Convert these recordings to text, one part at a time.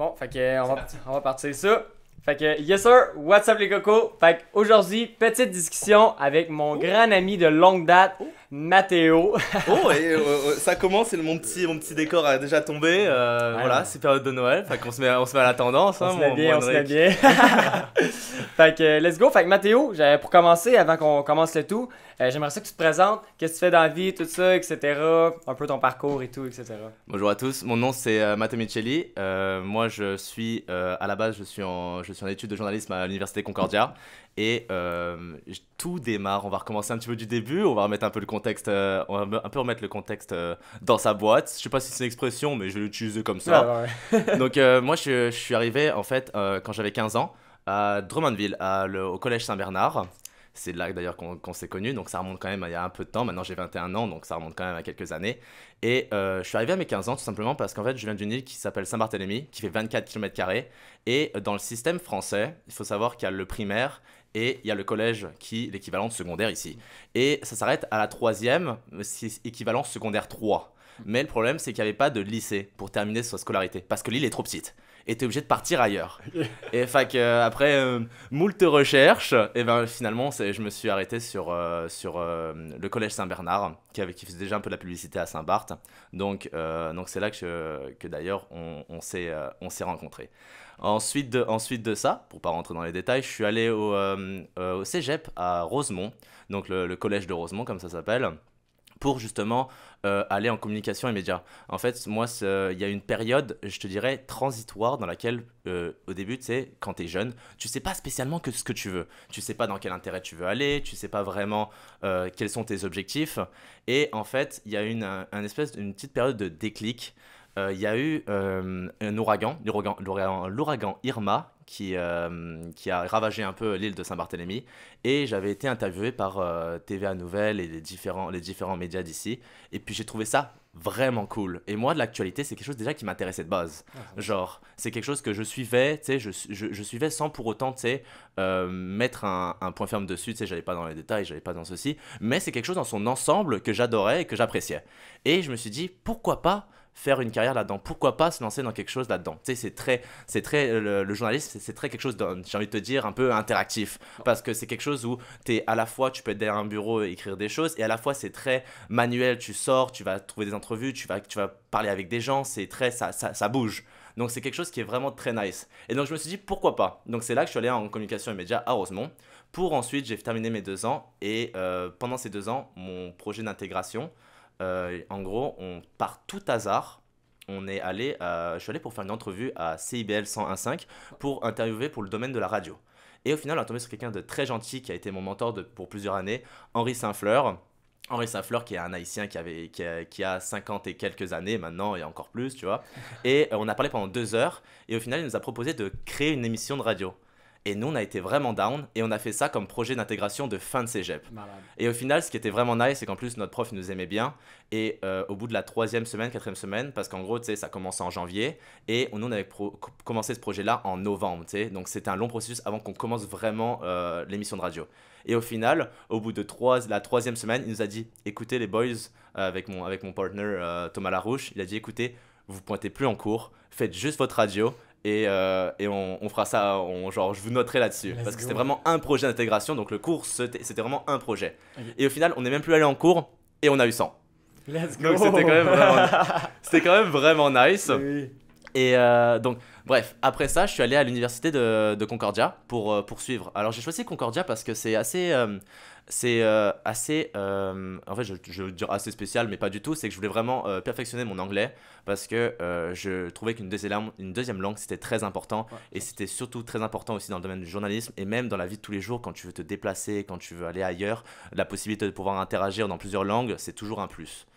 Bon, fait que on va, on va partir ça. Fait que, yes sir, what's up les cocos? Fait aujourd'hui petite discussion avec mon grand ami de longue date. Mathéo. oh, euh, euh, ça commence, et mon petit, mon petit décor a déjà tombé. Euh, voilà, c'est période de Noël, se met, on se met à la tendance. On hein, se met bien, on se met bien. fait let's go. Fait que Mathéo, pour commencer, avant qu'on commence le tout, j'aimerais ça que tu te présentes, qu'est-ce que tu fais dans la vie, tout ça, etc. Un peu ton parcours et tout, etc. Bonjour à tous, mon nom c'est Matteo Micheli. moi, je suis, à la base, je suis, en, je suis en études de journalisme à l'Université Concordia. Et euh, tout démarre. On va recommencer un petit peu du début. On va remettre un peu le contexte. Euh, on va un peu remettre le contexte euh, dans sa boîte. Je sais pas si c'est une expression, mais je vais l'utiliser comme ça. Ah, donc moi, je, suis arrivé en fait quand j'avais 15 ans à Drummondville, au collège Saint-Bernard. C'est là d'ailleurs qu'on s'est connus, donc ça remonte quand même à il y a un peu de temps. Maintenant j'ai 21 ans, donc ça remonte quand même à quelques années. Et je suis arrivé à mes 15 ans tout simplement parce qu'en fait je viens d'une île qui s'appelle Saint-Barthélemy, qui fait 24 km. Et dans le système français, il faut savoir qu'il y a le primaire et il y a le collège qui l'équivalent de secondaire ici. Et ça s'arrête à la troisième, c'est équivalent secondaire 3. Mais le problème, c'est qu'il n'y avait pas de lycée pour terminer sa scolarité, parce que l'île est trop petite. Et es obligé de partir ailleurs. et euh, après euh, moult recherches, et ben finalement, je me suis arrêté sur, euh, sur le collège Saint-Bernard, qui, qui faisait déjà un peu de la publicité à Saint-Barth. Donc, donc c'est là que, que d'ailleurs on, on s'est rencontrés. Ensuite de, ensuite de ça, pour pas rentrer dans les détails, je suis allé au, euh, euh, au cégep à Rosemont, donc le, collège de Rosemont, comme ça s'appelle pour justement euh, aller en communication et En fait, moi, il y a une période, je te dirais, transitoire dans laquelle, au début, tu quand tu es jeune, tu sais pas spécialement que ce que tu veux. Tu sais pas dans quel intérêt tu veux aller, tu sais pas vraiment quels sont tes objectifs. Et en fait, il y a une, un, espèce, d'une petite période de déclic euh, il y a eu euh, un ouragan, l'ouragan Irma, qui, euh, qui a ravagé un peu l'île de Saint-Barthélemy. Et j'avais été interviewé par TVA Nouvelles et les différents, les différents médias d'ici. Et puis j'ai trouvé ça vraiment cool. Et moi, de l'actualité, c'est quelque chose déjà qui m'intéressait de base. Ah, Genre, c'est quelque chose que je suivais, tu sais, je, je, suivais sans pour autant, tu sais, mettre un, un, point ferme dessus, tu sais, j'allais pas dans les détails, j'allais pas dans ceci, mais c'est quelque chose dans son ensemble que j'adorais et que j'appréciais. Et je me suis dit, pourquoi pas faire une carrière là-dedans Pourquoi pas se lancer dans quelque chose là-dedans Tu sais, c'est très, c'est très euh, le, journaliste journalisme, c'est très quelque chose, j'ai envie de te dire, un peu interactif, parce que c'est quelque chose où es à la fois, tu peux être derrière un bureau et écrire des choses, et à la fois c'est très manuel. Tu sors, tu vas trouver des entrevues, tu vas, tu vas parler avec des gens, c'est très, ça, ça, bouge. Donc c'est quelque chose qui est vraiment très nice. Et donc je me suis dit pourquoi pas. Donc c'est là que je suis allé en communication et médias à Rosemont. Pour ensuite, j'ai terminé mes deux ans et euh, pendant ces deux ans, mon projet d'intégration, euh, en gros, par tout hasard, on est allé à, euh, je suis allé pour faire une entrevue à CIBL 101.5 pour interviewer pour le domaine de la radio. Et au final, on a tombé sur quelqu'un de très gentil qui a été mon mentor pour plusieurs années, Henri Saint-Fleur. Henri Saint-Fleur, qui est un haïtien qui, qui, a, 50 et quelques années maintenant, et encore plus, tu vois. Et euh, on a parlé pendant deux heures, et au final, il nous a proposé de créer une émission de radio. Et nous, on a été vraiment down et on a fait ça comme projet d'intégration de fin de cégep. Et au final, ce qui était vraiment nice, c'est qu'en plus, notre prof nous aimait bien. Et euh, au bout de la troisième semaine, quatrième semaine, parce qu'en gros, tu sais, ça commençait en janvier et nous, on avait commencé ce projet-là en novembre, Donc, c'est un long processus avant qu'on commence vraiment euh, l'émission de radio. Et au final, au bout de la troisième semaine, il nous a dit écoutez, les boys, euh, avec, mon, avec mon partner Thomas Larouche, il a dit écoutez, vous pointez plus en cours, faites juste votre radio et, euh, et on, fera ça, on, genre je vous noterai là-dessus. Parce que c'était vraiment un projet d'intégration, donc le cours c'était vraiment un projet. Et au final, on n'est même plus allé en cours et on a eu 100. Let's Donc c'était quand, même vraiment, nice. Oui. Et euh, donc, bref, après ça, je suis allé à l'université de, Concordia pour euh, poursuivre. Alors, j'ai choisi Concordia parce que c'est assez. Euh, c'est assez. en fait, je, veux dire assez spécial, mais pas du tout. C'est que je voulais vraiment perfectionner mon anglais parce que je trouvais qu'une deuxième, une deuxième langue, c'était très important. Et c'était surtout très important aussi dans le domaine du journalisme et même dans la vie de tous les jours, quand tu veux te déplacer, quand tu veux aller ailleurs. La possibilité de pouvoir interagir dans plusieurs langues, c'est toujours un plus.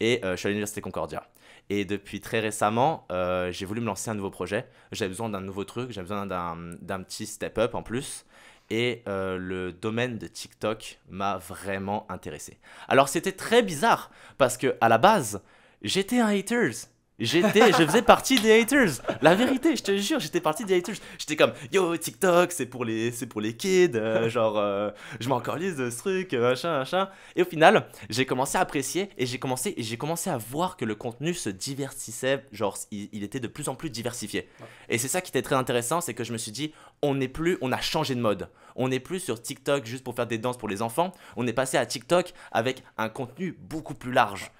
Et je suis à l'université Concordia. Et depuis très récemment, euh, j'ai voulu me lancer un nouveau projet. J'avais besoin d'un nouveau truc, j'avais besoin d'un petit step-up en plus. Et euh, le domaine de TikTok m'a vraiment intéressé. Alors c'était très bizarre parce que à la base, j'étais un haters. J'étais, je faisais partie des haters. La vérité, je te jure, j'étais partie des haters. J'étais comme, yo, TikTok, c'est pour les, c'est pour les kids, euh, genre, euh, je m'en de ce truc, euh, machin, machin. Et au final, j'ai commencé à apprécier et j'ai commencé, j'ai commencé à voir que le contenu se diversissait, genre, il, était de plus en plus diversifié. Et c'est ça qui était très intéressant, c'est que je me suis dit, on n'est plus, on a changé de mode. On n'est plus sur TikTok juste pour faire des danses pour les enfants. On est passé à TikTok avec un contenu beaucoup plus large.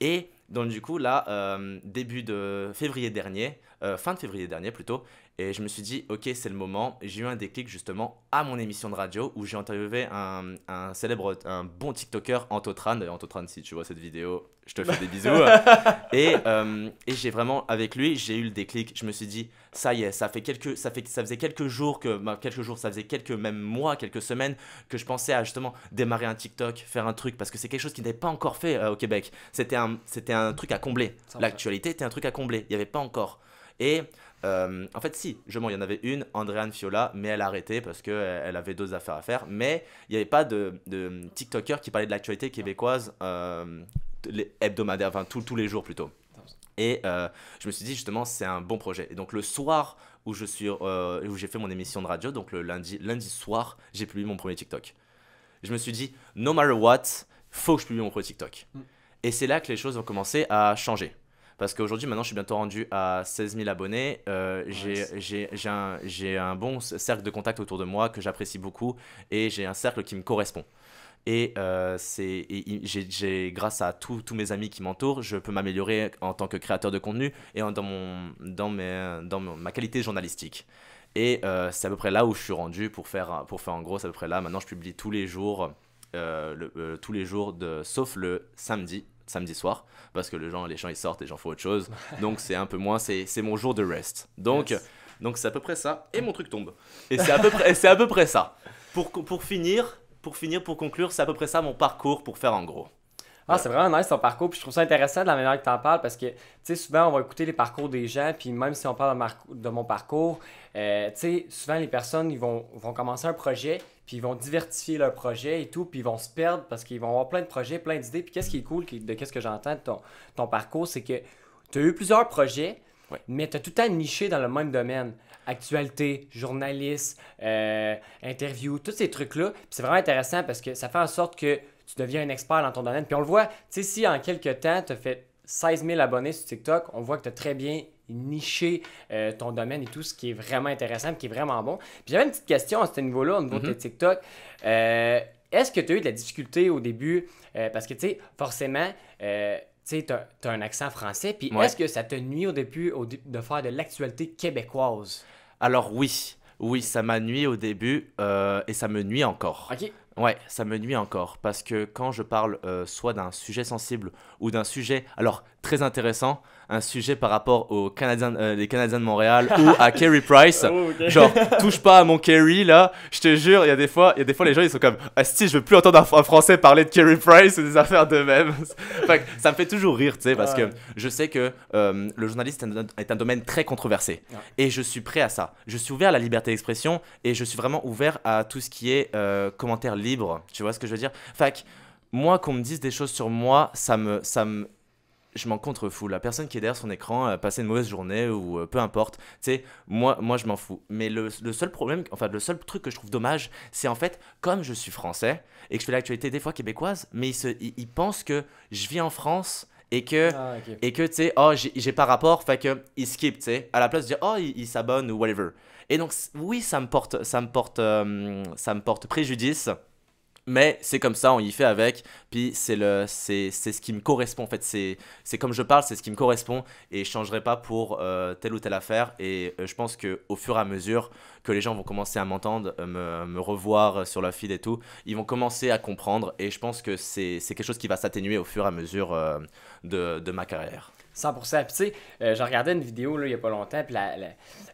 Et donc du coup, là, euh, début de février dernier, euh, fin de février dernier plutôt, et je me suis dit, ok, c'est le moment. J'ai eu un déclic justement à mon émission de radio où j'ai interviewé un, un, célèbre, un bon TikToker, Antotran. Antotran, si tu vois cette vidéo, je te fais des bisous. et, euh, et j'ai vraiment, avec lui, j'ai eu le déclic. Je me suis dit, ça y est, ça, fait quelques, ça, fait, ça faisait quelques jours, que, bah, quelques jours, ça faisait quelques, même mois, quelques semaines que je pensais à justement démarrer un TikTok, faire un truc, parce que c'est quelque chose qui n'avait pas encore fait euh, au Québec. C'était un, un truc à combler. L'actualité était un truc à combler. Il n'y avait pas encore. Et euh, en fait, si, je m'en il y en avait une, Andréane Fiola, mais elle a arrêté parce qu'elle euh, avait d'autres affaires à faire. Mais il n'y avait pas de, de TikToker qui parlait de l'actualité québécoise euh, hebdomadaire, enfin tous les jours plutôt. Et je me suis dit justement, c'est un bon projet. Et donc le soir où je suis, où j'ai fait mon émission de radio, donc le lundi, lundi soir, j'ai publié mon premier TikTok. Je me suis dit, no matter what, faut que je publie mon premier TikTok. Mm. Et c'est là que les choses ont commencé à changer. Parce qu'aujourd'hui, maintenant, je suis bientôt rendu à 16 000 abonnés. Euh, J'ai un, un, bon cercle de contact autour de moi que j'apprécie beaucoup et j'ai un cercle qui me correspond. Et, euh, et j'ai grâce à tous mes amis qui m'entourent, je peux m'améliorer en tant que créateur de contenu et dans, mon, dans, mes, dans ma qualité journalistique. Et euh, c'est à peu près là où je suis rendu pour faire, pour faire en gros, c'est à peu près là. Maintenant, je publie tous les jours, euh, le, euh, tous les jours de, sauf le samedi samedi soir parce que les gens, les gens ils sortent, et gens font autre chose. Donc c'est un peu moins, c'est mon jour de rest. Donc donc c'est à peu près ça. Et mon truc tombe. Et c'est à peu près c'est à peu près ça. Pour pour finir, pour finir, pour conclure, c'est à peu près ça mon parcours pour faire en gros. Ah, c'est vraiment nice ton parcours. Puis je trouve ça intéressant de la manière que tu en parles parce que, tu sais, souvent on va écouter les parcours des gens. Puis même si on parle de, de mon parcours, euh, tu sais, souvent les personnes, ils vont, vont commencer un projet ils vont diversifier leur projet et tout, puis ils vont se perdre parce qu'ils vont avoir plein de projets, plein d'idées. Puis qu'est-ce qui est cool de qu'est-ce que j'entends de ton, parcours, c'est que tu as eu plusieurs projets, mais tu as tout le temps niché dans le même domaine. Actualité, journaliste, euh, interview, tous ces trucs-là. c'est vraiment intéressant parce que ça fait en sorte que tu deviens un expert dans ton domaine. Puis on le voit, tu sais, si en quelques temps, tu as fait 16 000 abonnés sur TikTok, on voit que tu as très bien nicher euh, ton domaine et tout, ce qui est vraiment intéressant, qui est vraiment bon. Puis j'avais une petite question à ce niveau-là, au niveau mhm. de TikTok. Euh, est-ce que tu as eu de la difficulté au début? Euh, parce que, tu sais, forcément, tu as, as, un accent français, puis est-ce que ça te nuit au début de faire de l'actualité québécoise? Alors oui, oui, ça m'a nuit au début et ça me nuit encore. Ok. Ouais, ça me nuit encore parce que quand je parle soit d'un sujet sensible ou d'un sujet, alors très intéressant, un sujet par rapport aux Canadiens, euh, les Canadiens de Montréal ou à Kerry Price. Oh, Genre, touche pas à mon Kerry là. Je te jure, il y a des fois, il y a des fois les gens ils sont comme, ah si, je veux plus entendre un, Français parler de Kerry Price ou des affaires de mêmes ça me fait toujours rire, tu sais, parce que je sais que euh, le journaliste est un, domaine très controversé et je suis prêt à ça. Je suis ouvert à la liberté d'expression et je suis vraiment ouvert à tout ce qui est euh, commentaire libre. Tu vois ce que je veux dire? Fac, moi qu'on me dise des choses sur moi, ça me, ça me je m'en contrefous. La personne qui est derrière son écran a euh, passé une mauvaise journée ou euh, peu importe. Tu sais, moi, moi je m'en fous. Mais le, seul problème, enfin, le seul truc que je trouve dommage, c'est en fait, comme je suis français et que je fais l'actualité des fois québécoise, mais ils, pense pensent que je vis en France et que ah, et que tu sais oh j'ai pas rapport fait que il skip tu sais à la place de dire oh il, s'abonne ou whatever et donc oui ça me porte ça me porte euh, ça me porte préjudice mais c'est comme ça, on y fait avec. Puis c'est le, c'est, ce qui me correspond en fait. C'est, c'est comme je parle, c'est ce qui me correspond et je changerai pas pour euh, telle ou telle affaire. Et euh, je pense que au fur et à mesure que les gens vont commencer à m'entendre, euh, me, me, revoir sur la feed et tout, ils vont commencer à comprendre. Et je pense que c'est, quelque chose qui va s'atténuer au fur et à mesure de, de ma carrière. 100%. Puis tu sais, j'ai regardé regardais une vidéo là, il n'y a pas longtemps, puis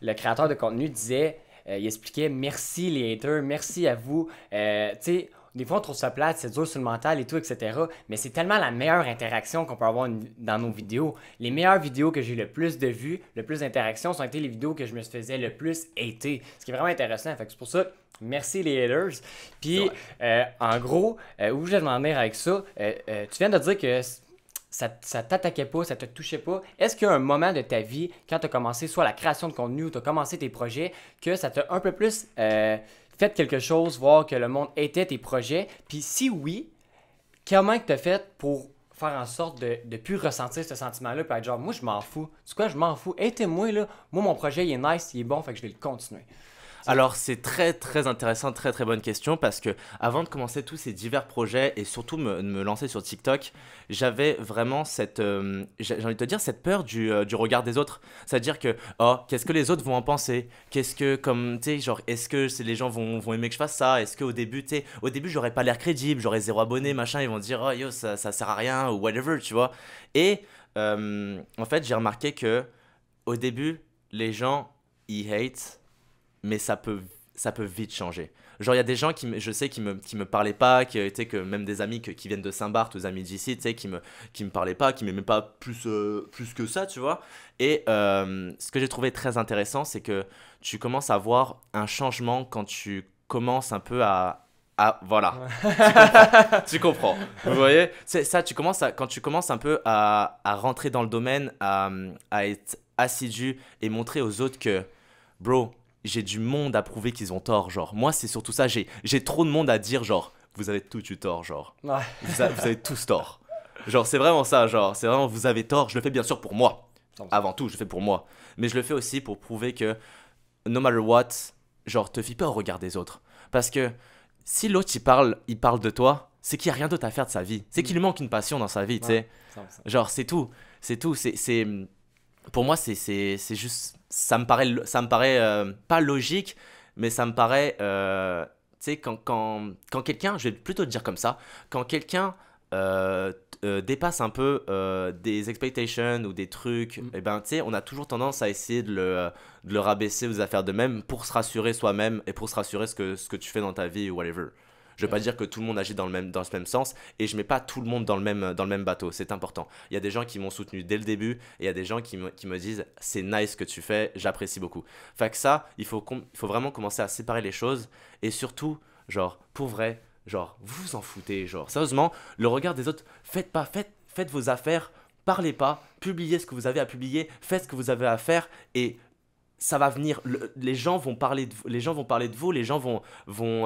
le créateur de contenu disait, il expliquait merci les haters, merci à vous. tu sais, des fois, on trouve ça plate, c'est dur sur le mental et tout, etc. Mais c'est tellement la meilleure interaction qu'on peut avoir dans nos vidéos. Les meilleures vidéos que j'ai le plus de vues, le plus d'interactions, sont été les vidéos que je me faisais le plus hater. Ce qui est vraiment intéressant. Fait c'est pour ça, merci les haters. Puis, euh, en gros, euh, où je vais m'en venir avec ça, euh, tu viens de dire que ça, ça t'attaquait pas, ça te touchait pas. Est-ce qu'il y a un moment de ta vie, quand tu as commencé soit la création de contenu ou tu as commencé tes projets, que ça t'a un peu plus Faites quelque chose, voir que le monde était tes projets. Puis si oui, comment tu as fait pour faire en sorte de ne plus ressentir ce sentiment-là puis être genre, moi, je m'en fous. Tu quoi, je m'en fous. Aidez-moi, là. Moi, mon projet, il est nice, il est bon, fait que je vais le continuer. Alors c'est très très intéressant, très très bonne question parce que avant de commencer tous ces divers projets et surtout me, me lancer sur TikTok, j'avais vraiment cette, euh, j'ai envie de te dire cette peur euh, du, regard des autres, c'est-à-dire que oh qu'est-ce que les autres vont en penser, qu'est-ce que comme tu sais genre est-ce que les gens vont, vont aimer que je fasse ça, est-ce qu'au début tu au début j'aurais pas l'air crédible, j'aurais zéro abonné machin, ils vont dire oh yo ça ça sert à rien ou whatever tu vois et euh, en fait j'ai remarqué que au début les gens ils hate mais ça peut ça peut vite changer. Genre, il y a des gens qui, je sais, qui me, qui me parlaient pas, qui étaient que même des amis qui viennent de Saint-Barth des amis d'ici, tu sais, qui me, qui me parlaient pas, qui m'aimaient pas plus, euh, plus que ça, tu vois. Et euh, ce que j'ai trouvé très intéressant, c'est que tu commences à voir un changement quand tu commences un peu à. voilà. tu, comprends, tu Vous voyez C'est ça, tu commences à, quand tu commences un peu à, à rentrer dans le domaine, à, à être assidu et montrer aux autres que, bro, j'ai du monde à prouver qu'ils ont tort, genre. Moi, c'est surtout ça, j'ai trop de monde à dire, genre, vous avez tout eu tort, genre. Vous, avez tous tort. Genre, c'est vraiment ça, genre, c'est vraiment, vous avez tort, je le fais bien sûr pour moi. Avant tout, je le fais pour moi. Mais je le fais aussi pour prouver que, no matter what, genre, te fie pas au regard des autres. Parce que si l'autre, il parle, il parle de toi, c'est qu'il n'y a rien d'autre à faire de sa vie. C'est mm. qu'il manque une passion dans sa vie, tu sais. Genre, c'est tout. C'est tout. C'est pour moi, c'est juste. Ça me paraît, ça me paraît euh, pas logique, mais ça me paraît. Euh, tu sais, quand, quand, quelqu'un, je vais plutôt te dire comme ça, quand quelqu'un euh, dépasse un peu des expectations ou des trucs, mm. et eh ben, tu sais, on a toujours tendance à essayer de le, de le rabaisser aux affaires de même pour se rassurer soi-même et pour se rassurer ce que, ce que tu fais dans ta vie ou whatever. Je veux pas dire que tout le monde agit dans le même dans même sens et je mets pas tout le monde dans le même dans le même bateau. C'est important. Il y a des gens qui m'ont soutenu dès le début et il y a des gens qui me, disent c'est nice ce que tu fais, j'apprécie beaucoup. Fait que ça, il faut faut vraiment commencer à séparer les choses et surtout genre pour vrai, genre vous vous en foutez, genre sérieusement, le regard des autres, faites pas faites faites vos affaires, parlez pas, publiez ce que vous avez à publier, faites ce que vous avez à faire et ça va venir. les gens vont parler de les gens vont parler de vous, les gens vont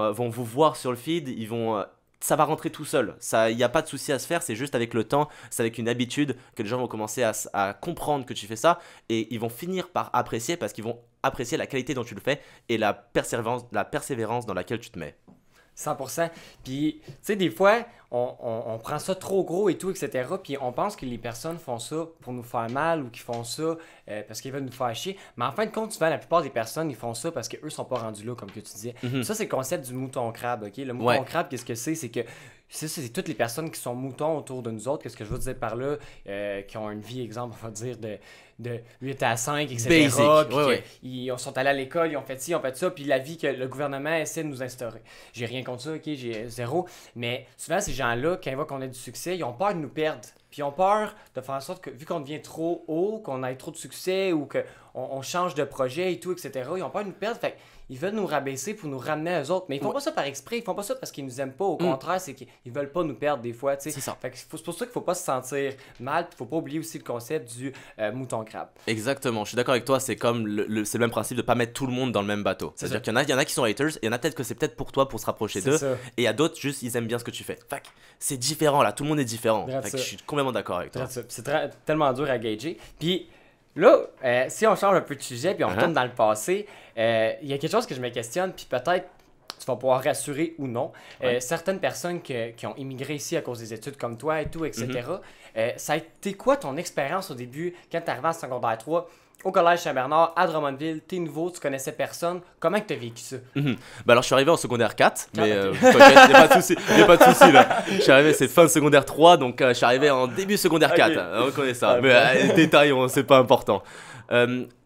euh, vous voir sur le feed, ils vont euh, ça va rentrer tout seul. il n'y a pas de souci à se faire. C'est juste avec le temps, c'est avec une habitude que les gens vont commencer à, comprendre que tu fais ça et ils vont finir par apprécier parce qu'ils vont apprécier la qualité dont tu le fais et la la persévérance dans laquelle tu te mets. 100%. Puis, tu sais, des fois, on, prend ça trop gros et tout, etc. Puis on pense que les personnes font ça pour nous faire mal ou qu'ils font ça euh, parce qu'ils veulent nous faire chier. Mais en fin de compte, souvent, la plupart des personnes, ils font ça parce qu'eux sont pas rendus là, comme que tu dis mm-hmm. Ça, c'est le concept du mouton crabe, OK? Le mouton crabe, qu'est-ce que c'est? C'est que c'est ça, c'est toutes les personnes qui sont moutons autour de nous autres. Qu'est-ce que je veux dire par là? Euh, qui ont une vie, exemple, on va dire, de, de 8 à 5, etc. Basic, Ils sont allés à l'école, ils ont fait ci, ils ont fait ça, puis la vie que le gouvernement essaie de nous instaurer. J'ai rien contre ça, ok, j'ai zéro. Mais souvent, ces gens-là, quand ils voient qu'on a du succès, ils ont peur de nous perdre. Puis ils ont peur de faire en sorte que, vu qu'on devient trop haut, qu'on ait trop de succès ou qu'on on change de projet et tout, etc., ils ont peur de nous perdre. Fait ils veulent nous rabaisser pour nous ramener à eux autres. Mais ils font pas ça par exprès, ils font pas ça parce qu'ils nous aiment pas. Au mm. contraire, c'est qu'ils veulent pas nous perdre des fois. C'est ça. c'est pour ça qu'il faut pas se sentir mal. faut pas oublier aussi le concept du euh, mouton crabe. Exactement, je suis d'accord avec toi. C'est comme le, le même principe de pas mettre tout le monde dans le même bateau. C'est-à-dire qu'il y, y, en a qui sont haters, il y en a peut-être que c'est peut-être pour toi pour se rapprocher d'eux. Et il y a d'autres, juste ils aiment bien ce que tu fais. C'est différent là, tout le monde est différent. je suis complètement d'accord avec toi. C'est tellement dur à gager. Puis Là, euh, si on change un peu de sujet puis on uh-huh. retourne dans le passé, euh, il y a quelque chose que je me questionne, puis peut-être tu vas pouvoir rassurer ou non. Euh, certaines personnes qui ont immigré ici à cause des études comme toi et tout, etc. Mm-hmm. ça a été quoi ton expérience au début quand tu arrivé en secondaire 3? au collège Saint-Bernard, à Drummondville, t'es nouveau, tu connaissais personne. Comment que t'as vécu ça? Mhm. Ben alors, je suis arrivé en secondaire 4, ah, mais ben, euh, il pas de soucis, là. Je suis arrivé, c'est fin de secondaire 3, donc euh, je suis arrivé en début secondaire 4. Ah, on connaît ça, ah, mais ben. euh, détails, c'est pas important.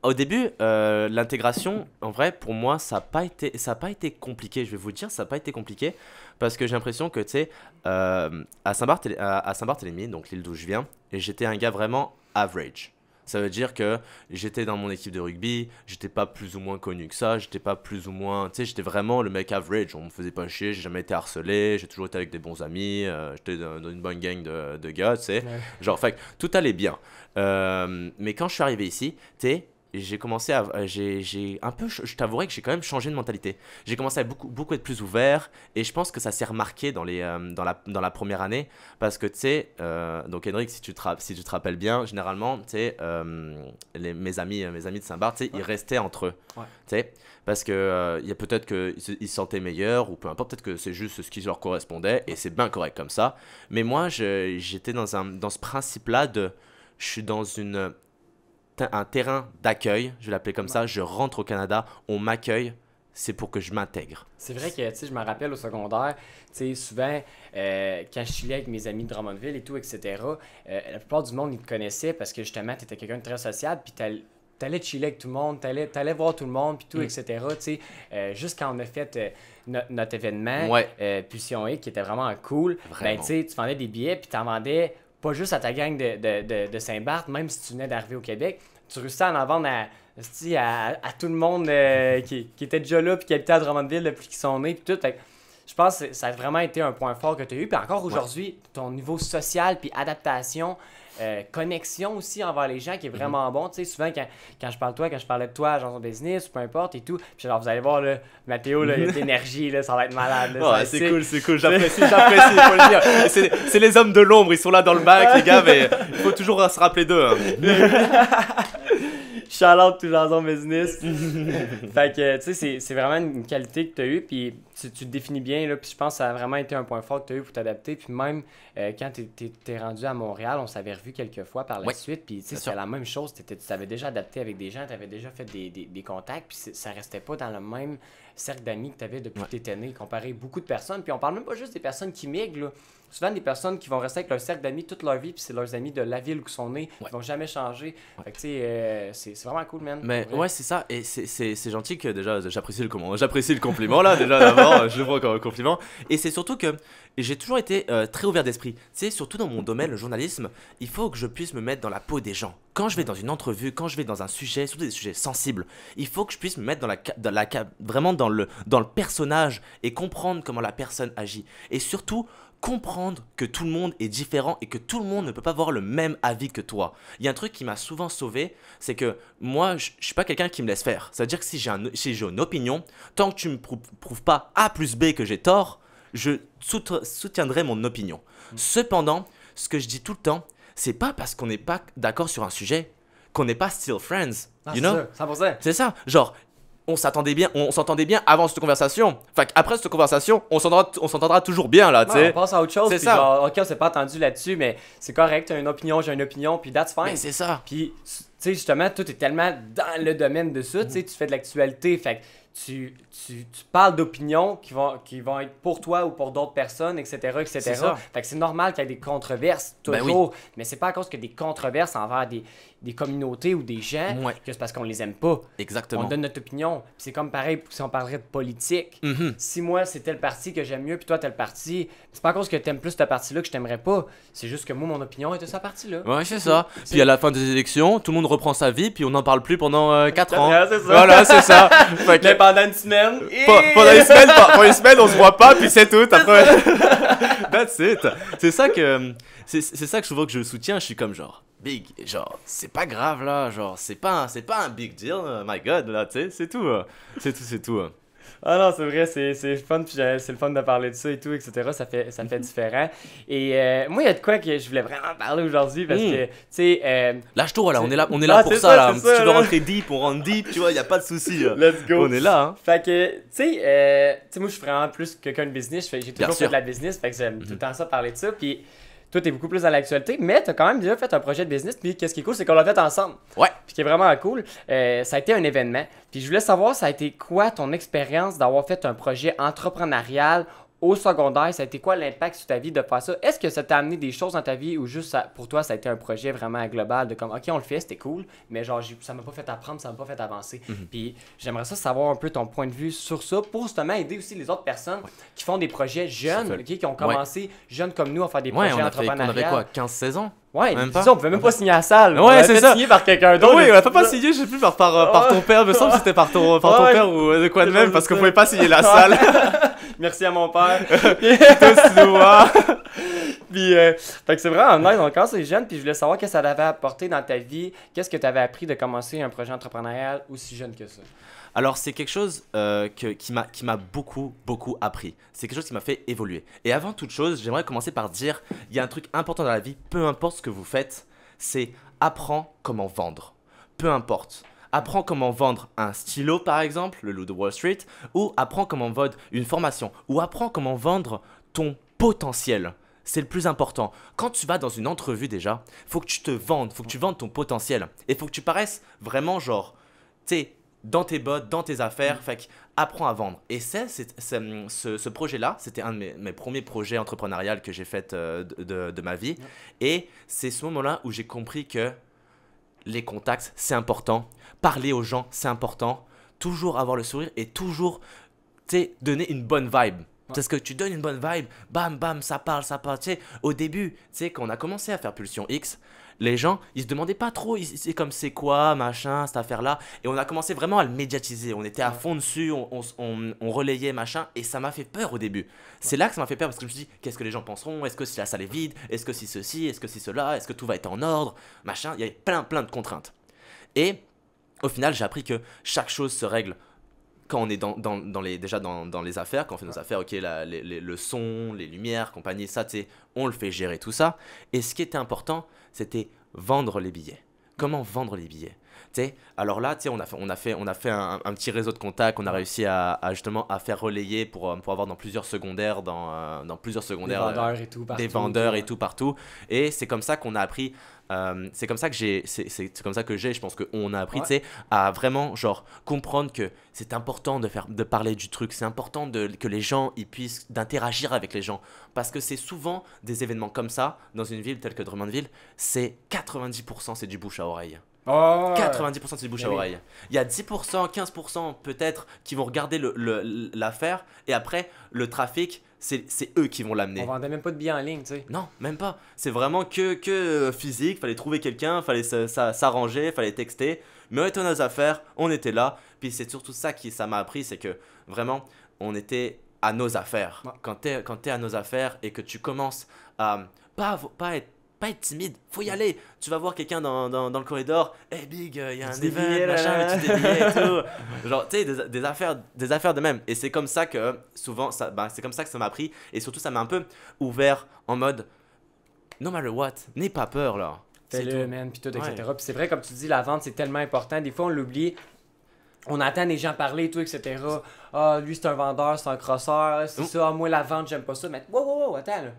au début, l'intégration, en vrai, pour moi, ça n'a pas été, pas été compliqué. Je vais vous dire, ça n'a pas été compliqué parce que j'ai l'impression que tu sais, à saint à à Saint-Barthélemy, donc l'île d'où je viens, j'étais un gars vraiment average. Ça veut dire que j'étais dans mon équipe de rugby, j'étais pas plus ou moins connu que ça, j'étais pas plus ou moins. Tu sais, j'étais vraiment le mec average, on me faisait pas chier, j'ai jamais été harcelé, j'ai toujours été avec des bons amis, euh, j'étais dans, une bonne gang de, de gars, tu sais. Genre, Genre, fait tout allait bien. Euh, mais quand je suis arrivé ici, tu sais, j'ai commencé à. Euh, j'ai un peu. Je t'avouerai que j'ai quand même changé de mentalité. J'ai commencé à beaucoup, beaucoup être plus ouvert et je pense que ça s'est remarqué dans, les, euh, dans, la, dans la première année parce que tu sais, euh, donc Henrik, si tu te, si tu te rappelles bien, généralement, tu sais, mes, amis, mes amis de Saint-Barth, sais ils restaient entre eux. Tu sais, parce que il y a peut-être qu'ils se sentaient meilleurs ou peu importe, peut-être que c'est juste ce qui leur correspondait et c'est bien correct comme ça. Mais moi, j'étais dans, un, dans ce principe-là de. Je suis dans une un terrain d'accueil, je vais l'appeler comme ça, je rentre au Canada, on m'accueille, c'est pour que je m'intègre. C'est vrai que, tu sais, je me rappelle au secondaire, tu sais, souvent, euh, quand je chillais avec mes amis de Drummondville et tout, etc., euh, la plupart du monde, ils te connaissaient parce que justement, tu étais quelqu'un de très sociable, puis tu t'allais chiller avec tout le monde, t'allais, allais voir tout le monde, puis tout, etc. Mm. Tu sais, euh, quand on a fait notre événement, euh, qui était vraiment cool, ben, tu sais, tu vendais des billets, puis en vendais pas juste à ta gang de, Saint-Barth, même si tu venais d'arriver au Québec, tu réussis à en vendre à, tout le monde euh, qui, était déjà là, puis qui habitait à Drummondville depuis qu'ils sont nés, tout. je pense que ça a vraiment été un point fort que tu as eu. Puis encore aujourd'hui, ton niveau social, puis adaptation, euh, connexion aussi envers les gens qui est mhm. vraiment bon. Tu sais, souvent, quand, quand, je parle de toi, quand je parlais de toi, genre son business, peu importe et tout, puis alors, vous allez voir, là, Mathéo, là, il y a de l'énergie, là, ça va être malade. Ah, c'est cool, c'est cool, j'apprécie, j'apprécie, C'est les hommes de l'ombre, ils sont là dans le bac, les gars, mais il faut toujours se rappeler d'eux. Hein. Shout out tout genre business. fait que, tu sais, c'est vraiment une qualité que tu as eue, puis tu, te définis bien, là, puis je pense que ça a vraiment été un point fort que tu as eu pour t'adapter. Puis même euh, quand tu es, rendu à Montréal, on s'avait revu quelques fois par la suite, puis tu sais, c'était la même chose. Tu t'avais déjà adapté avec des gens, tu avais déjà fait des, des contacts, puis ça restait pas dans le même cercle d'amis que tu avais depuis que tu né, comparé beaucoup de personnes. Puis on parle même pas juste des personnes qui migrent. Souvent, des personnes qui vont rester avec leur cercle d'amis toute leur vie, puis c'est leurs amis de la ville où ils sont nés. Ils vont jamais changer. tu sais, euh, c'est, vraiment cool, man. Mais ouais, c'est ça. Et c'est, gentil que déjà, j'apprécie le, j'apprécie le compliment, là, déjà, d'abord. je vois encore un compliment. Et c'est surtout que et j'ai toujours été euh, très ouvert d'esprit. C'est surtout dans mon domaine, le journalisme, il faut que je puisse me mettre dans la peau des gens. Quand je vais dans une entrevue, quand je vais dans un sujet, surtout des sujets sensibles, il faut que je puisse me mettre dans la, vraiment dans le, personnage et comprendre comment la personne agit. Et surtout, comprendre que tout le monde est différent et que tout le monde ne peut pas avoir le même avis que toi. Il y a un truc qui m'a souvent sauvé, c'est que moi, je, ne suis pas quelqu'un qui me laisse faire. C'est-à-dire que si j'ai une opinion, tant que tu me prouves pas A plus B que j'ai tort, je soutiendrai mon opinion. Mm. Cependant, ce que je dis tout le temps, c'est pas parce qu'on n'est pas d'accord sur un sujet qu'on n'est pas still friends. Ah, you know? C'est ça. Genre, on s'attendait bien, on s'entendait bien avant cette conversation. Enfin, après cette conversation, on s'entendra, toujours bien là, tu sais. On pense à autre chose. C'est Genre, ok, on s'est pas entendu là-dessus, mais c'est correct. T'as une opinion, j'ai une opinion, puis that's fine. c'est ça. Puis, tu sais, justement, tout est tellement dans le domaine de ça. Tu sais, tu fais de l'actualité, fait tu, parles d'opinions qui vont, qui vont être pour toi ou pour d'autres personnes, etc., etc. c'est normal qu'il y ait des controverses ben toujours, mais c'est pas à cause que des controverses envers des, des communautés ou des gens que c'est parce qu'on les aime pas. Exactement. On donne notre opinion. C'est comme pareil si on parlerait de politique. Mm-hmm. Si moi, c'est tel parti que j'aime mieux, puis toi, tel parti, c'est pas parce cause que t'aimes plus ta partie-là que je t'aimerais pas. C'est juste que moi, mon opinion est de sa partie-là. Ouais, c'est ça. Puis à la fin des élections, tout le monde reprend sa vie, puis on n'en parle plus pendant 4 euh, ans. ça. Voilà, c'est ça. pendant une semaine. pendant, une semaine pendant on se voit pas, puis c'est tout. Après... That's it. C'est ça que. C'est ça que je vois que je soutiens. Je suis comme genre Genre, c'est pas grave là, genre, c'est pas, c'est pas un big deal, euh, my god, là, tu sais, c'est tout. Euh, c'est tout, c'est tout. Euh. Ah non, c'est vrai, c'est fun, puis c'est le fun de parler de ça et tout, etc. Ça fait, ça fait différent. Et moi, il y a de quoi que je voulais vraiment parler aujourd'hui parce hmm. que, tu sais. Lâche-toi, là, on est là, on est là ah, pour ça, là. Si tu veux rentrer deep, on rentre deep, tu vois, il n'y a pas de souci. Let's go. On est là, hein. Fait que, tu sais, moi, je suis vraiment plus quelqu'un de business. J'ai toujours fait de la business, fait que j'aime tout le mhm. temps ça parler de ça. Puis toi, t'es beaucoup plus à l'actualité, mais t'as quand même déjà fait un projet de business. Puis, qu'est-ce qui est cool, c'est qu'on l'a fait ensemble. Ouais. Puis, qui est vraiment cool, euh, ça a été un événement. Puis, je voulais savoir, ça a été quoi ton expérience d'avoir fait un projet entrepreneurial au secondaire, ça a été quoi l'impact sur ta vie de faire ça? Est-ce que ça t'a amené des choses dans ta vie ou juste pour toi, ça a été un projet vraiment global de comme, OK, on le fait, c'était cool, mais genre, ça m'a pas fait apprendre, ça m'a pas fait avancer. Mhm. Puis j'aimerais ça savoir un peu ton point de vue sur ça pour justement aider aussi les autres personnes qui font des projets jeunes, qui ont commencé jeunes comme nous à faire des projets on Ouais, on avait quoi, 15 saisons? Ouais, même pas. on pouvait même pas signer la salle. Ouais, c'est ça. signé par quelqu'un d'autre. Oui, on l'a pas signé, je sais plus, par, par, euh, par ton père. Il me semble que c'était par ton, père ou de quoi de même, parce qu'on pouvait pas signer la salle. Merci à mon père. puis, euh, fait que c'est vraiment nice. Donc, quand c'est jeune, puis je voulais savoir qu'est-ce que ça t'avait apporté dans ta vie. Qu'est-ce que tu avais appris de commencer un projet entrepreneurial aussi jeune que ça? Alors c'est quelque chose euh, qui m'a beaucoup, beaucoup appris. C'est quelque chose qui m'a fait évoluer. Et avant toute chose, j'aimerais commencer par dire, il y a un truc important dans la vie, peu importe ce que vous faites, c'est apprends comment vendre. Peu importe. Apprends comment vendre un stylo par exemple, le loup de Wall Street, ou apprends comment vendre une formation, ou apprends comment vendre ton potentiel c'est le plus important. Quand tu vas dans une entrevue déjà, faut que tu te vendes, faut que tu vendes ton potentiel et faut que tu paraisses vraiment genre, tu dans tes bottes, dans tes affaires. Fait que apprends à vendre. Et c'est, ce, projet-là, c'était un de mes, premiers projets entrepreneurial que j'ai fait euh, de, ma vie. Et c'est ce moment-là où j'ai compris que les contacts, c'est important. Parler aux gens, c'est important. Toujours avoir le sourire et toujours donner une bonne vibe. Parce que tu donnes une bonne vibe, bam, bam, ça parle, ça parle. au début, tu sais, quand on a commencé à faire Pulsion X, les gens, ils se demandaient pas trop, c'est comme c'est quoi, machin, cette affaire-là. Et on a commencé vraiment à le médiatiser. On était à fond dessus, on, relayait, machin. Et ça m'a fait peur au début. C'est là que ça m'a fait peur parce que je me suis dit, qu'est-ce que les gens penseront Est-ce que si la salle est vide Est-ce que si ceci Est-ce que si cela Est-ce que tout va être en ordre Machin. Il y avait plein, plein de contraintes. Et au final, j'ai appris que chaque chose se règle quand on est dans, les, déjà dans, les affaires, quand on fait nos affaires, ok, le son, les lumières, compagnie, ça, on le fait gérer tout ça. Et ce qui était important, c'était vendre les billets. Comment vendre les billets alors là, on a fait, on a fait, un, petit réseau de contacts, on a réussi à, justement à faire relayer pour, euh, avoir dans plusieurs secondaires, dans, euh, plusieurs secondaires, des vendeurs euh, et tout partout. Et c'est comme ça qu'on a appris euh, c'est comme ça que j'ai, c'est comme ça que j'ai, je pense qu'on a appris, tu à vraiment, genre, comprendre que c'est important de, faire, de parler du truc, c'est important de, que les gens, ils puissent, d'interagir avec les gens. Parce que c'est souvent des événements comme ça, dans une ville telle que Drummondville, c'est 90% c'est du bouche à oreille. 90% c'est du bouche à oreille. Il y a 10%, 15% peut-être qui vont regarder l'affaire et après le trafic c'est eux qui vont l'amener. On vendait même pas de billets en ligne, tu sais. Non, même pas. C'est vraiment que, que euh, physique, fallait trouver quelqu'un, fallait s'arranger, fallait texter. Mais on était nos affaires, on était là. Puis c'est surtout ça qui ça m'a appris, c'est que vraiment, on était à nos affaires. Quand tu à nos affaires et que tu commences à pas, pas être pas être timide, faut y aller. Tu vas voir quelqu'un dans, dans, le corridor, hey eh, big, il euh, y a un machin, tu et tout. Genre, tu sais, des, affaires, des affaires de même. Et c'est comme ça que souvent, bah, c'est comme ça que ça m'a pris. Et surtout, ça m'a un peu ouvert en mode, no matter what, n'aie pas peur là. Fais-le, man, pis tout, etc. Ouais. c'est vrai, comme tu dis, la vente, c'est tellement important. Des fois, on l'oublie. On attend les gens parler, tout, etc. Ah, lui, c'est un vendeur, c'est un crosseur, c'est ça. moi, la vente, j'aime pas ça. Mais, wow, wow, wow, attends, là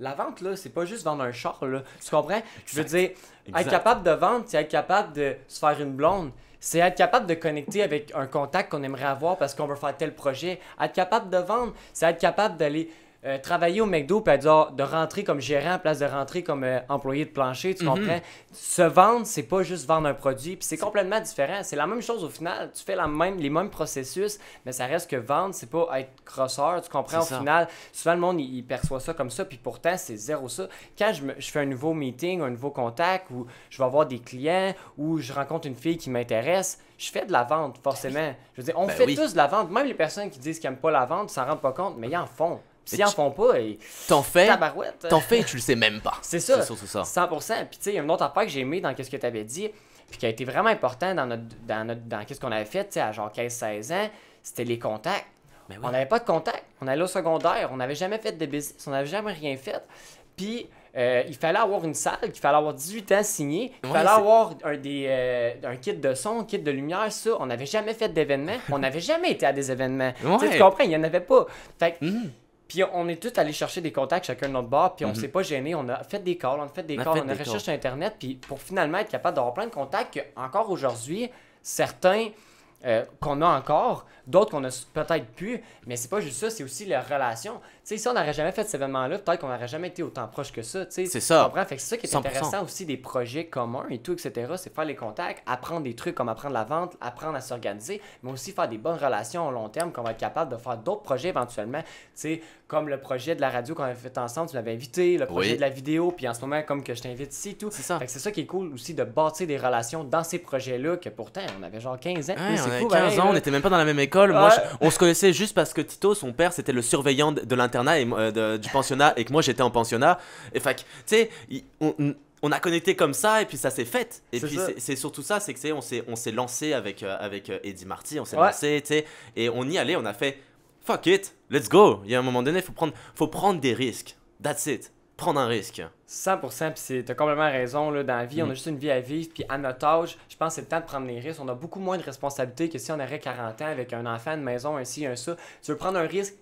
la vente, là, c'est pas juste vendre un char, là. Tu comprends? Je veux dire, être capable de vendre, c'est être capable de se faire une blonde. C'est être capable de connecter avec un contact qu'on aimerait avoir parce qu'on veut faire tel projet. Être capable de vendre, c'est être capable d'aller euh, travailler au McDo puis ah, de rentrer comme gérant en place de rentrer comme euh, employé de plancher, tu mhm. comprends? Se vendre, c'est pas juste vendre un produit, puis c'est complètement différent. C'est la même chose au final. Tu fais la même, les mêmes processus, mais ça reste que vendre, c'est pas être crosseur, tu comprends? Au final, souvent le monde, il, perçoit ça comme ça, puis pourtant, c'est zéro ça. Quand je, fais un nouveau meeting, un nouveau contact, ou je vais avoir des clients, ou je rencontre une fille qui m'intéresse, je fais de la vente, forcément. Je veux dire, on ben fait tous de la vente. Même les personnes qui disent qu'elles n'aiment pas la vente, s'en rendent pas compte, mais ils en font. S'ils n'en font pas, et... t'en fais, t'en fais, tu le sais même pas. C'est ça. ça. 100%. Puis tu sais, une autre affaire que j'ai aimé dans ce que tu avais dit, puis qui a été vraiment important dans notre, dans notre, ce qu'on avait fait, tu sais, à genre 15-16 ans, c'était les contacts. Ben on n'avait pas de contacts. On allait au secondaire. On n'avait jamais fait de business. On n'avait jamais rien fait. Puis, euh, il fallait avoir une salle, il fallait avoir 18 ans signé, il fallait avoir un, des, euh, kit de son, un kit de lumière, ça. On n'avait jamais fait d'événements. on n'avait jamais été à des événements. Tu comprends? Il n'y en avait pas. Fait que, mhm. Puis on est tous allés chercher des contacts chacun de notre bord, puis on ne mhm. s'est pas gêné, on a fait des calls, on a fait des calls, on a recherché sur Internet, puis pour finalement être capable d'avoir plein de contacts encore aujourd'hui, certains euh, qu'on a encore, d'autres qu'on a peut-être plus, mais c'est pas juste ça, c'est aussi leur relation sais, si on n'aurait jamais fait cet événement-là, peut-être qu'on n'aurait jamais été autant proche que ça. C'est ça. c'est ça qui est intéressant aussi des projets communs et tout, etc. C'est faire les contacts, apprendre des trucs comme apprendre la vente, apprendre à s'organiser, mais aussi faire des bonnes relations à long terme qu'on va être capable de faire d'autres projets éventuellement. Tu sais, comme le projet de la radio qu'on avait fait ensemble, tu l'avais invité, le projet de la vidéo, puis en ce moment, comme que je t'invite ici, tout. C'est ça. C'est ça qui est cool aussi de bâtir des relations dans ces projets-là que pourtant, on avait genre 15 hein, ans. on avait 15 ans, on n'était même pas dans la même école. Moi, on se connaissait juste parce que Tito, son père, c'était le surveillant de l'intérieur et euh, du pensionnat et que moi j'étais en pensionnat. Et fait tu sais, on, a connecté comme ça et puis ça s'est fait. Et puis c'est surtout ça, c'est que on s'est on s'est lancé avec euh, avec euh, Eddie Marty, on s'est lancé, tu sais, et on y allait, on a fait fuck it, let's go. Il y a un moment donné, faut prendre faut prendre des risques. That's it prendre un risque. 100%, puis t'as complètement raison. Là, dans la vie, on a mm. juste une vie à vivre. Puis à notre âge, je pense que c'est le temps de prendre des risques. On a beaucoup moins de responsabilités que si on aurait 40 ans avec un enfant, une maison, un ainsi, un ça. Tu veux prendre un risque,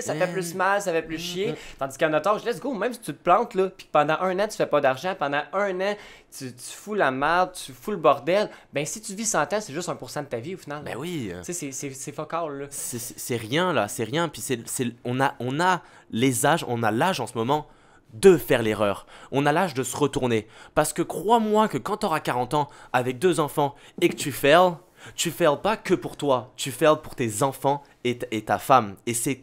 ça fait plus mal, ça fait plus chier. Mm-hmm. Tandis qu'à notre âge, let's go, même si tu te plantes, là, puis pendant un an, tu fais pas d'argent, pendant un an, tu, fous la merde, tu fous le bordel, ben si tu vis 100 ans, c'est juste 1% de ta vie au final. Ben oui. c'est focal, là. C'est rien, là, c'est rien. Puis on a, on a les âges, on a l'âge en ce moment de faire l'erreur. On a l'âge de se retourner. Parce que crois-moi que quand t'auras 40 ans, avec deux enfants, et que tu fails, tu fails pas que pour toi, tu fails pour tes enfants et, ta femme. Et c'est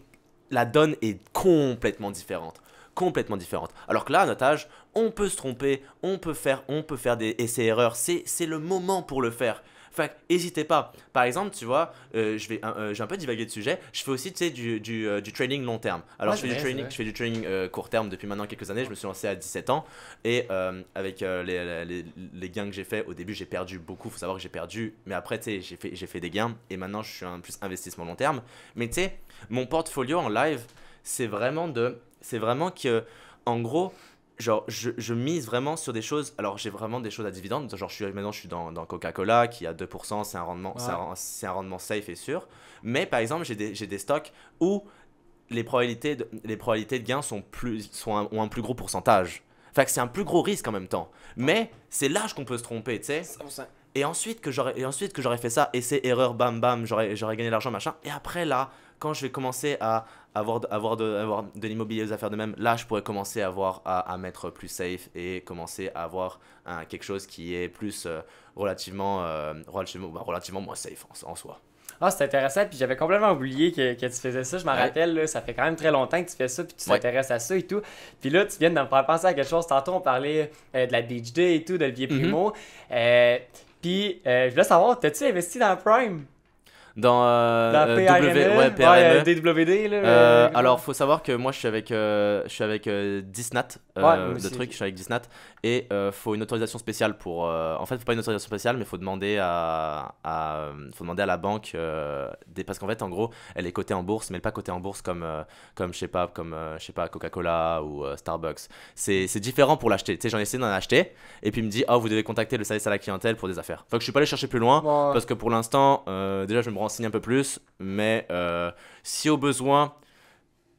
la donne est complètement différente. Complètement différente. Alors que là, à notre âge, on peut se tromper, on peut faire, on peut faire des essais-erreurs. C'est le moment pour le faire. Fait n'hésitez pas. Par exemple, tu vois, euh, je vais, euh, j'ai un peu divagué de sujet. Je fais aussi, tu sais, du, du, euh, du, training long terme. Alors, je, fais du training, court terme depuis maintenant quelques années. Je me suis lancé à 17 ans. Et avec les, les, les, gains que j'ai fait au début, j'ai perdu beaucoup. Il Faut savoir que j'ai perdu. Mais après, tu sais, j'ai fait, j'ai fait des gains. Et maintenant, je suis un plus investissement long terme. Mais tu sais, mon portfolio en live, c'est vraiment de, c'est vraiment que, en gros, genre, je, je, mise vraiment sur des choses. Alors, j'ai vraiment des choses à dividendes. Genre, je suis, maintenant, je suis dans, dans Coca-Cola qui a 2%, c'est un, rendement, c'est un, rendement safe et sûr. Mais par exemple, j'ai des, des, stocks où les probabilités de, les probabilités de gains sont plus, sont ont un plus gros pourcentage. Fait que c'est un plus gros risque en même temps. Mais c'est large qu'on peut se tromper, tu sais. Et ensuite que j'aurais ensuite que j'aurais fait ça et c'est erreur bam bam, j'aurais j'aurais gagné l'argent machin et après là quand je vais commencer à, avoir, avoir, de, avoir de l'immobilier aux affaires de même, là, je pourrais commencer à, avoir, à, mettre plus safe et commencer à avoir quelque chose qui est plus euh, relativement, euh, ben, relativement, moins safe en, soi. Ah, c'est intéressant, puis j'avais complètement oublié que, que, tu faisais ça. Je m'en rappelle, ça fait quand même très longtemps que tu fais ça, puis tu t'intéresses à ça et tout. Puis là, tu viens de me faire penser à quelque chose. Tantôt, on parlait euh, de la Beach Day et tout, de Levier mhm. Primo. puis je voulais savoir, t'as-tu investi dans Prime? dans euh, la DWD. Euh, e. e. euh, alors, faut savoir que moi, je suis avec, je suis avec de truc, je suis avec Disnat. Et euh, faut une autorisation spéciale pour. Euh, en fait, faut pas une autorisation spéciale, mais faut demander à, faut demander à la banque euh, des, parce qu'en fait, en gros, elle est cotée en bourse, mais elle pas cotée en bourse comme euh, comme je sais pas comme je sais pas Coca-Cola ou Starbucks. C'est différent pour l'acheter. Tu sais, j'en ai essayé d'en acheter et puis il me dit oh vous devez contacter le service à la clientèle pour des affaires. Faut que je suis pas allé chercher plus loin parce que pour l'instant, déjà je vais me renseigner un peu plus, mais si au besoin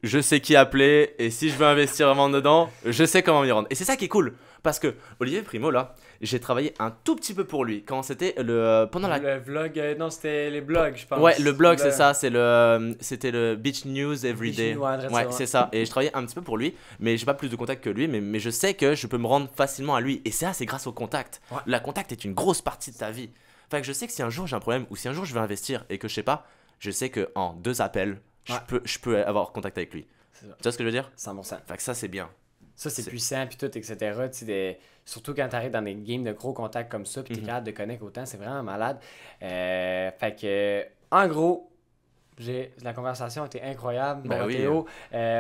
je sais qui appeler, et si je veux investir vraiment dedans, je sais comment m'y rendre. Et c'est ça qui est cool, parce que Olivier Primo, là, j'ai travaillé un tout petit peu pour lui quand c'était le pendant la le vlog euh, non c'était les blogs je pense ouais le blog c'est ça c'est le c'était le Beach News Everyday ouais c'est ça et je travaillais un petit peu pour lui mais j'ai pas plus de contact que lui mais, je sais que je peux me rendre facilement à lui et ça c'est grâce au contact la contact est une grosse partie de ta vie enfin que je sais que si un jour j'ai un problème ou si un jour je veux investir et que je sais pas je sais que en deux appels je, peux, je peux avoir contact avec lui. Tu vois ce que je veux dire? Fait que ça, c'est bien. Ça, c'est puissant, puis tout, etc. Des... Surtout quand tu arrives dans des games de gros contacts comme ça, puis tu es mhm. capable de connecter autant, c'est vraiment malade. Euh, fait que, en gros, la conversation était incroyable.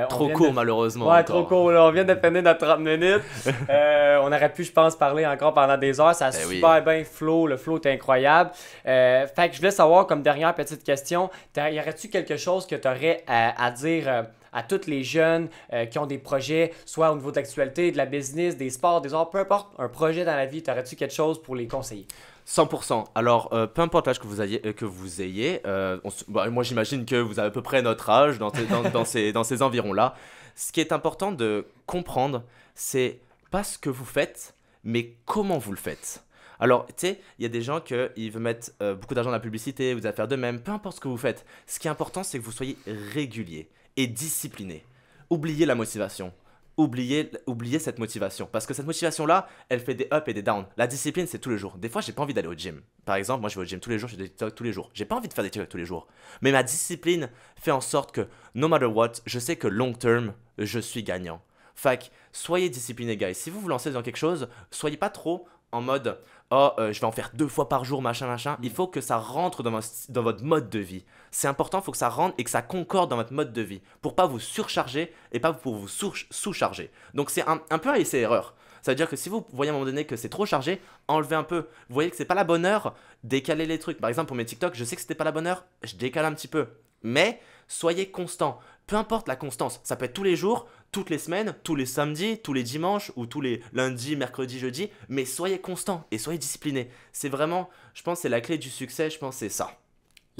trop court, malheureusement. trop court. On vient de finir notre 30 minutes. Euh, on aurait pu, je pense, parler encore pendant des heures. Ça a ben super bien flow. Le flow est incroyable. Euh, fait que je voulais savoir, comme dernière petite question, y aurait-tu quelque chose que tu aurais à, dire euh, à tous les jeunes qui ont des projets, soit au niveau de l'actualité, de la business, des sports, des arts, peu importe, un projet dans la vie, tu aurais tu quelque chose pour les conseiller? 100%. Alors, euh, peu importe l'âge que vous, ayez, euh, que vous ayez, euh, bah, moi j'imagine que vous avez à peu près notre âge dans, ces, environs-là. Ce qui est important de comprendre, c'est pas ce que vous faites, mais comment vous le faites. Alors, tu sais, il y a des gens qui veulent mettre beaucoup d'argent dans la publicité, vous allez faire de même, peu importe ce que vous faites. Ce qui est important, c'est que vous soyez régulier et discipliné. Oubliez la motivation oublier, oublier cette motivation. Parce que cette motivation-là, elle fait des ups et des downs. La discipline, c'est tous les jours. Des fois, j'ai pas envie d'aller au gym. Par exemple, moi, je vais au gym tous les jours, je fais des tous les jours. J'ai pas envie de faire des TikTok tous les jours. Mais ma discipline fait en sorte que, no matter what, je sais que long term, je suis gagnant. Fac, soyez disciplinés, guys. Si vous vous lancez dans quelque chose, soyez pas trop en mode oh, je vais en faire deux fois par jour, machin, machin. Il mm. faut que ça rentre dans, votre mode de vie. C'est important, il faut que ça rentre et que ça concorde dans votre mode de vie pour pas vous surcharger et pas pour vous sous-charger. Donc c'est un, un, peu un essai-erreur. Ça veut dire que si vous voyez à un moment donné que c'est trop chargé, enlevez un peu. Vous voyez que c'est pas la bonne heure, décalez les trucs. Par exemple, pour mes TikTok, je sais que c'était pas la bonne heure, je décale un petit peu. Mais soyez constant peu importe la constance, ça peut être tous les jours, toutes les semaines, tous les samedis, tous les dimanches ou tous les lundis, mercredis, jeudi, mais soyez constant et soyez discipliné. C'est vraiment, je pense, c'est la clé du succès, je pense, c'est ça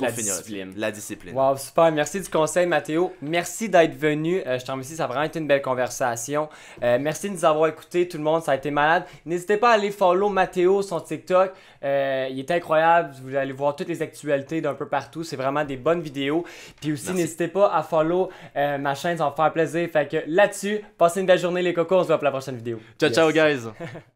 la discipline. La discipline. super. Merci du conseil, Mathéo. Merci d'être venu. Euh, je te remercie. Ça a vraiment été une belle conversation. Euh, merci de nous avoir écouté tout le monde. Ça a été malade. N'hésitez pas à aller follow Mathéo, son TikTok. Euh, il est incroyable. Vous allez voir toutes les actualités d'un peu partout. C'est vraiment des bonnes vidéos. Puis aussi, n'hésitez pas à follow ma chaîne. Ça va me faire plaisir. Fait que là-dessus, passez une belle journée, les cocos. On se voit pour la prochaine vidéo. Ciao, ciao, guys.